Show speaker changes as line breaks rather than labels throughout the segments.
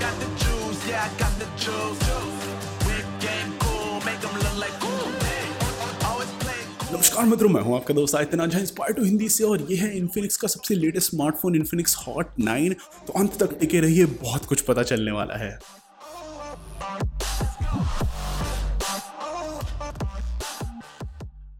got the juice, yeah, I got the juice. Whip game cool, make them look like cool. नमस्कार मित्रों मैं हूं आपका दोस्त आयतना आजा इंस्पायर टू हिंदी से और ये है इन्फिनिक्स का सबसे लेटेस्ट स्मार्टफोन इन्फिनिक्स हॉट 9 तो अंत तक टिके रहिए बहुत कुछ पता चलने वाला है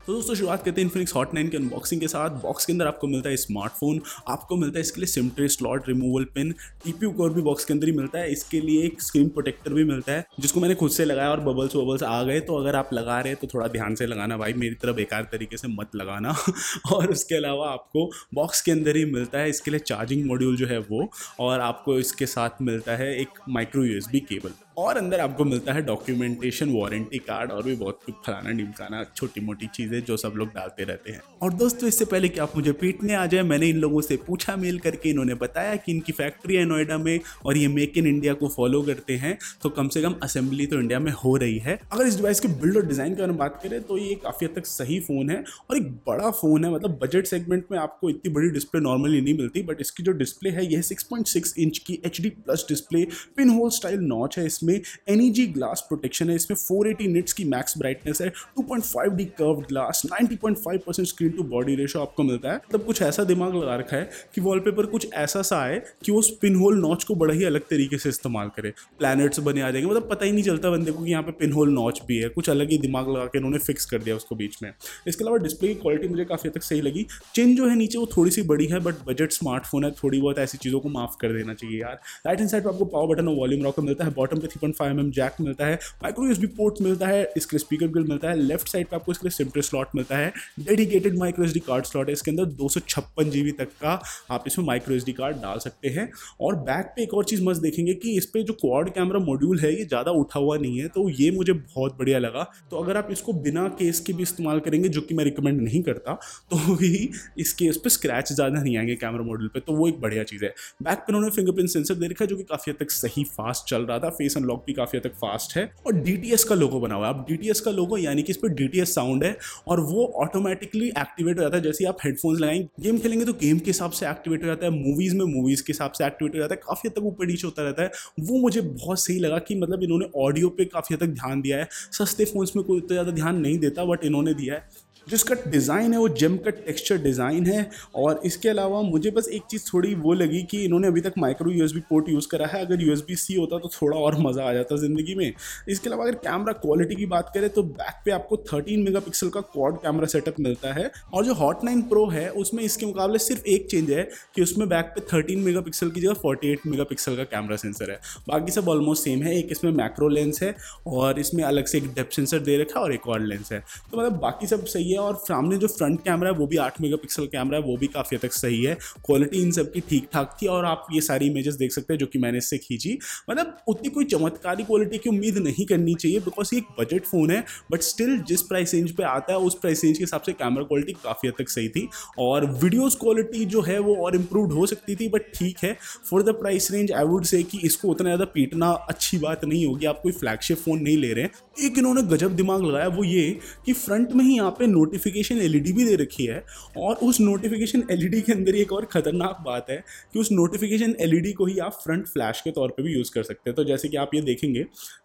तो दोस्तों शुरुआत करते हैं इन्फिनिक्स हॉट नाइन के अनबॉक्सिंग के साथ बॉक्स के अंदर आपको मिलता है स्मार्टफोन आपको मिलता है इसके लिए SIM tray slot removal pin टीपी कोर भी बॉक्स के अंदर ही मिलता है इसके लिए एक स्क्रीन प्रोटेक्टर भी मिलता है जिसको मैंने खुद से लगाया और बबल्स वबल्स आ गए तो अगर आप लगा रहे तो थोड़ा ध्यान से लगाना भाई मेरी तरह बेकार तरीके से मत लगाना और उसके अलावा आपको बॉक्स के अंदर ही मिलता है इसके लिए चार्जिंग मॉड्यूल जो है वो और आपको इसके साथ मिलता है एक माइक्रो यू केबल और अंदर आपको मिलता है डॉक्यूमेंटेशन वारंटी कार्ड और भी बहुत कुछ फलाना निमकाना छोटी मोटी चीज़ें जो सब लोग डालते रहते हैं और दोस्तों इससे पहले कि आप मुझे पीटने आ जाए मैंने इन लोगों से पूछा मेल करके इन्होंने बताया कि इनकी फैक्ट्री है नोएडा में और ये मेक इन इंडिया को फॉलो करते हैं तो कम से कम असेंबली तो इंडिया में हो रही है अगर इस डिवाइस के बिल्ड और डिज़ाइन की अगर बात करें तो ये काफ़ी हद तक सही फ़ोन है और एक बड़ा फ़ोन है मतलब बजट सेगमेंट में आपको इतनी बड़ी डिस्प्ले नॉर्मली नहीं मिलती बट इसकी जो डिस्प्ले है यह सिक्स इंच की H plus display pin hole style notch है इसमें इसमें एनईजी ग्लास प्रोटेक्शन है इसमें 480 निट्स की मैक्स ब्राइटनेस है 2.5 D curve glass 90.5 percent screen to body ratio आपको मिलता है मतलब कुछ ऐसा दिमाग लगा रखा है कि वॉलपेपर कुछ ऐसा सा आए कि वो पिन होल नॉच को बड़ा ही अलग तरीके से इस्तेमाल करे प्लानट्स बने आ जाएंगे मतलब पता ही नहीं चलता बंदे को कि यहाँ पे पिन होल नॉच भी है कुछ अलग ही दिमाग लगा के इन्होंने फिक्स कर दिया उसको बीच में इसके अलावा डिस्प्ले की क्वालिटी मुझे काफ़ी तक सही लगी चिन जो है नीचे वो थोड़ी सी बड़ी है बट बजट स्मार्टफोन है थोड़ी बहुत ऐसी चीज़ों को माफ़ कर देना चाहिए यार राइट हैंड साइड पर आपको पावर बटन और वॉल्यूम रॉकर मिलता है बॉटम पे three point five M jack मिलता है माइक्रो यूएसबी पोर्ट मिलता है इसके लिए स्पीकर ग्रिल मिलता है लेफ्ट साइड पर आपको इसके लिए सिम्टर स्लॉट मिलता है dedicated micro S card slot है इसके अंदर दो सौ छप्पन जी बी तक का आप इसमें माइक्रो एस कार्ड डाल सकते हैं और बैक पे एक और चीज़ मस्त देखेंगे कि इस पर जो क्वाड कैमरा मॉड्यूल है ये ज़्यादा उठा हुआ नहीं है तो ये मुझे बहुत बढ़िया लगा तो अगर आप इसको बिना केस के भी इस्तेमाल करेंगे जो कि मैं रिकमेंड नहीं करता तो भी इस केस पर स्क्रैच ज़्यादा नहीं आएंगे कैमरा मॉड्यूल पर तो वो एक बढ़िया चीज़ है बैक पर उन्होंने फिंगरप्रिंट सेंसर दे रखा जो कि काफ़ी हद तक सही फास्ट चल रहा था फेस अनलॉक भी काफ़ी हद तक फास्ट है और डी का लोगो बना हुआ है अब डी का लोगो यानी कि इस पर डी साउंड है और वो ऑटोमेटिकली एक्टिवेट हो जाता है जैसे आप हेडफोन्स लगाएंगे गेम खेलेंगे तो गेम के हिसाब से एक्टिवेट हो जाता है मूवीज़ में मूवीज़ के हिसाब से एक्टिवेट हो जाता है काफ़ी हद तक ऊपर नीचे होता रहता है वो मुझे बहुत सही लगा कि मतलब इन्होंने ऑडियो पर काफ़ी हद तक ध्यान दिया है सस्ते फ़ोन्स में कोई इतना ज़्यादा ध्यान नहीं देता बट इन्होंने दिया है जिसका डिज़ाइन है वो जिम का टेक्सचर डिज़ाइन है और इसके अलावा मुझे बस एक चीज़ थोड़ी वो लगी कि इन्होंने अभी तक माइक्रो यूएसबी पोर्ट यूज़ करा है अगर यूएसबी सी होता तो थोड़ा और मज़ा मज़ा आ जाता है ज़िंदगी में इसके अलावा अगर कैमरा क्वालिटी की बात करें तो बैक पे आपको 13 मेगापिक्सल का क्वाड कैमरा सेटअप मिलता है और जो हॉट नाइन प्रो है उसमें इसके मुकाबले सिर्फ एक चेंज है कि उसमें बैक पे 13 मेगापिक्सल की जगह 48 मेगापिक्सल का कैमरा सेंसर है बाकी सब ऑलमोस्ट सेम है एक इसमें मैक्रो लेंस है और इसमें अलग से एक डेप सेंसर दे रखा है और एक और लेंस है तो मतलब बाकी सब सही है और सामने जो फ्रंट कैमरा है वो भी आठ मेगा कैमरा है वो भी काफ़ी तक सही है क्वालिटी इन सब की ठीक ठाक थी और आप ये सारी इमेजेस देख सकते हैं जो कि मैंने इससे खींची मतलब उतनी कोई चमक चमत्कारी क्वालिटी की उम्मीद नहीं करनी चाहिए बिकॉज ये एक बजट फ़ोन है बट स्टिल जिस प्राइस रेंज पे आता है उस प्राइस रेंज के हिसाब से कैमरा क्वालिटी काफ़ी हद तक सही थी और वीडियोज़ क्वालिटी जो है वो और इम्प्रूव हो सकती थी बट ठीक है for the price range I would say कि इसको उतना ज़्यादा पीटना अच्छी बात नहीं होगी आप कोई फ्लैगशिप फ़ोन नहीं ले रहे हैं एक इन्होंने गजब दिमाग लगाया वो ये कि फ्रंट में ही यहाँ पे नोटिफिकेशन एल भी दे रखी है और उस नोटिफिकेशन एल के अंदर एक और ख़तरनाक बात है कि उस नोटिफिकेशन एल को ही आप फ्रंट फ्लैश के तौर पर भी यूज़ कर सकते हैं तो जैसे कि आप आप ये देखेंगे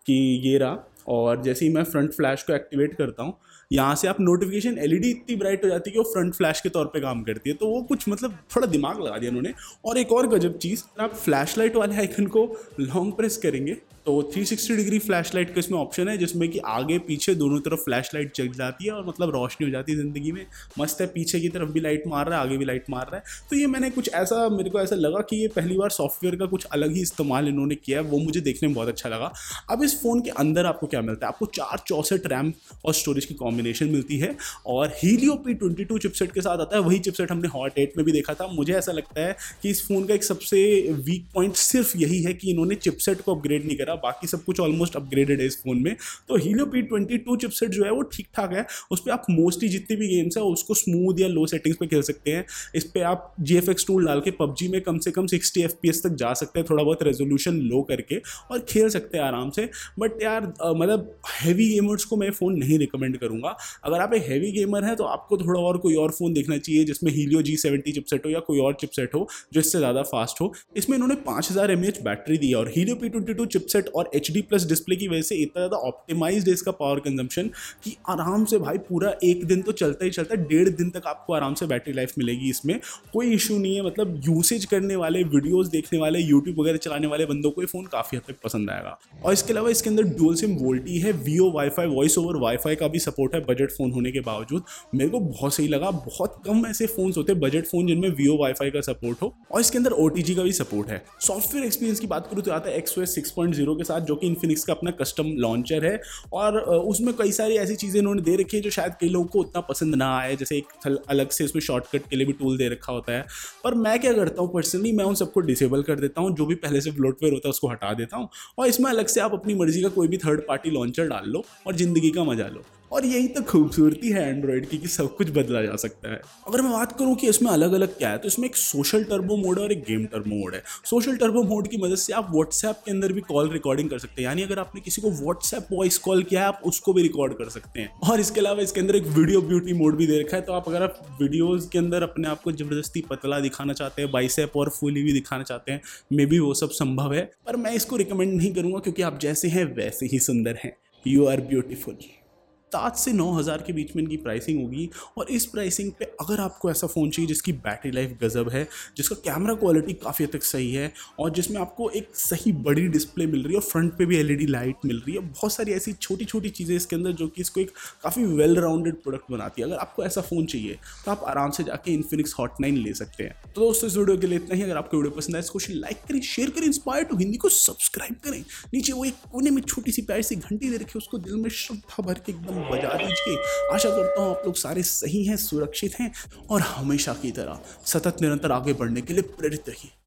कि ये रहा और जैसे ही मैं फ्रंट फ्लैश को एक्टिवेट करता हूँ यहाँ से आप नोटिफिकेशन एलईडी e इतनी ब्राइट हो जाती है कि वो फ्रंट फ्लैश के तौर पे काम करती है तो वो कुछ मतलब थोड़ा दिमाग लगा दिया उन्होंने और एक और गजब चीज़ आप फ्लैश लाइट वाले आइकन को लॉन्ग प्रेस करेंगे तो 360 डिग्री फ्लैश लाइट का इसमें ऑप्शन है जिसमें कि आगे पीछे दोनों तरफ फ्लैश लाइट जग जाती है और मतलब रोशनी हो जाती है ज़िंदगी में मस्त है पीछे की तरफ भी लाइट मार रहा है आगे भी लाइट मार रहा है तो ये मैंने कुछ ऐसा मेरे को ऐसा लगा कि ये पहली बार सॉफ्टवेयर का कुछ अलग ही इस्तेमाल इन्होंने किया है वो मुझे देखने में बहुत अच्छा लगा अब इस फ़ोन के अंदर आपको क्या मिलता है आपको चार चौंसठ रैम और स्टोरेज की कॉम कॉम्बिनेशन मिलती है और Helio P twenty two chipset के साथ आता है वही चिपसेट हमने हॉट एट में भी देखा था मुझे ऐसा लगता है कि इस फ़ोन का एक सबसे वीक पॉइंट सिर्फ यही है कि इन्होंने चिपसेट को अपग्रेड नहीं करा बाकी सब कुछ ऑलमोस्ट अपग्रेडेड है इस फ़ोन में तो Helio P twenty two chipset जो है वो ठीक ठाक है उस पर आप मोस्टली जितने भी गेम्स हैं उसको स्मूथ या लो सेटिंग्स पर खेल सकते हैं इस पर आप जी एफ एक्स टूल डाल के पबजी में कम से कम सिक्सटी एफ पी एस तक जा सकते हैं थोड़ा बहुत रेजोल्यूशन लो करके और खेल सकते हैं आराम से बट यार मतलब हैवी गेमर्स को मैं फ़ोन नहीं रिकमेंड करूँगा होगा अगर आप एक हैवी गेमर हैं तो आपको थोड़ा और कोई और फ़ोन देखना चाहिए जिसमें हीलियो जी सेवेंटी चिपसेट हो या कोई और चिपसेट हो जो इससे ज़्यादा फास्ट हो इसमें इन्होंने पाँच हज़ार एम एच बैटरी दी और Helio P twenty two chipset और एच डी प्लस डिस्प्ले की वजह से इतना ज़्यादा ऑप्टिमाइज है इसका पावर कंजम्पशन कि आराम से भाई पूरा एक दिन तो चलता ही चलता है डेढ़ दिन तक आपको आराम से बैटरी लाइफ मिलेगी इसमें कोई इशू नहीं है मतलब यूसेज करने वाले वीडियोस देखने वाले यूट्यूब वगैरह चलाने वाले बंदों को ये फ़ोन काफ़ी हद तक पसंद आएगा और इसके अलावा इसके अंदर डुअल सिम वोल्टी है VO WiFi voice over WiFi का भी सपोर्ट है है बजट फ़ोन होने के बावजूद मेरे को बहुत सही लगा बहुत कम ऐसे फ़ोन्स होते हैं बजट फ़ोन जिनमें वीओ वाईफाई का सपोर्ट हो और इसके अंदर ओ का भी सपोर्ट है सॉफ्टवेयर एक्सपीरियंस की बात करूँ तो आता है X S six point zero के साथ जो कि इन्फिनिक्स का अपना कस्टम लॉन्चर है और उसमें कई सारी ऐसी चीज़ें इन्होंने दे रखी है जो शायद कई लोगों को उतना पसंद ना आए जैसे एक अलग से उसमें शॉर्टकट के लिए भी टूल दे रखा होता है पर मैं क्या करता हूँ पर्सनली मैं उन सबको डिसेबल कर देता हूँ जो भी पहले से फ्लोटवेयर होता है उसको हटा देता हूँ और इसमें अलग से आप अपनी मर्जी का कोई भी थर्ड पार्टी लॉन्चर डाल लो और ज़िंदगी का मजा लो और यही तो खूबसूरती है एंड्रॉयड की कि सब कुछ बदला जा सकता है अगर मैं बात करूँ कि इसमें अलग अलग क्या है तो इसमें एक सोशल टर्बो मोड है और एक गेम टर्बो मोड है सोशल टर्बो मोड की मदद से आप व्हाट्सएप के अंदर भी कॉल रिकॉर्डिंग कर सकते हैं यानी अगर आपने किसी को व्हाट्सएप वॉइस कॉल किया है आप उसको भी रिकॉर्ड कर सकते हैं और इसके अलावा इसके अंदर एक वीडियो ब्यूटी मोड भी दे रखा है तो आप अगर आप वीडियोज के अंदर अपने आप को जबरदस्ती पतला दिखाना चाहते हैं बाइसेप और फुली भी दिखाना चाहते हैं मे बी वो सब संभव है पर मैं इसको रिकमेंड नहीं करूँगा क्योंकि आप जैसे हैं वैसे ही सुंदर हैं यू आर ब्यूटिफुल सात से नौ हज़ार के बीच में इनकी प्राइसिंग होगी और इस प्राइसिंग पे अगर आपको ऐसा फ़ोन चाहिए जिसकी बैटरी लाइफ गज़ब है जिसका कैमरा क्वालिटी काफ़ी हद तक सही है और जिसमें आपको एक सही बड़ी डिस्प्ले मिल रही है और फ्रंट पे भी एलईडी लाइट मिल रही है बहुत सारी ऐसी छोटी छोटी चीज़ें इसके अंदर जो कि इसको एक काफ़ी वेल राउंडेड प्रोडक्ट बनाती है अगर आपको ऐसा फ़ोन चाहिए तो आप आराम से जाके इन्फिनिक्स हॉट नाइन ले सकते हैं तो दोस्तों इस वीडियो के लिए इतना ही अगर आपको वीडियो पसंद आए इसको लाइक करें शेयर करें इंस्पायर टू हिंदी को सब्सक्राइब करें नीचे वो एक कोने में छोटी सी प्यार सी घंटी दे रखी उसको दिल में श्रद्धा भर के एकदम को बजा दीजिए आशा करता हूँ आप लोग सारे सही हैं सुरक्षित हैं और हमेशा की तरह सतत निरंतर आगे बढ़ने के लिए प्रेरित रहिए